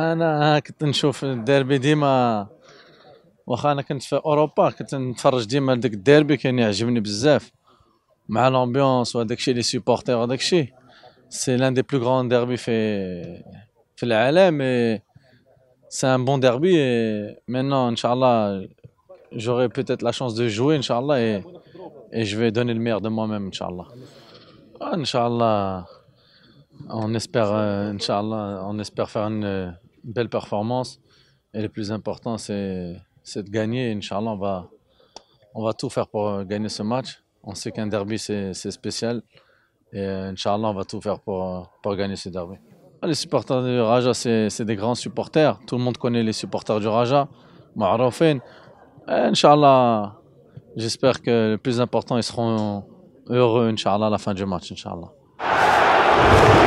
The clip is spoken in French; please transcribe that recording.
supporters c'est l'un des plus grands derbys fait c'est un bon derby maintenant inchallah peut-être la chance de jouer et je vais donner le meilleur de moi-même euh, on espère faire une belle performance. Et le plus important, c'est de gagner. Inch'Allah, on va, on va tout faire pour euh, gagner ce match. On sait qu'un derby, c'est spécial. Et euh, Inch'Allah, on va tout faire euh, pour, gagner ce derby. Les supporters du Raja, c'est des grands supporters. Tout le monde connaît les supporters du Raja. Et Inch'Allah, j'espère que le plus important, ils seront heureux, Inch'Allah, à la fin du match, Inch'Allah.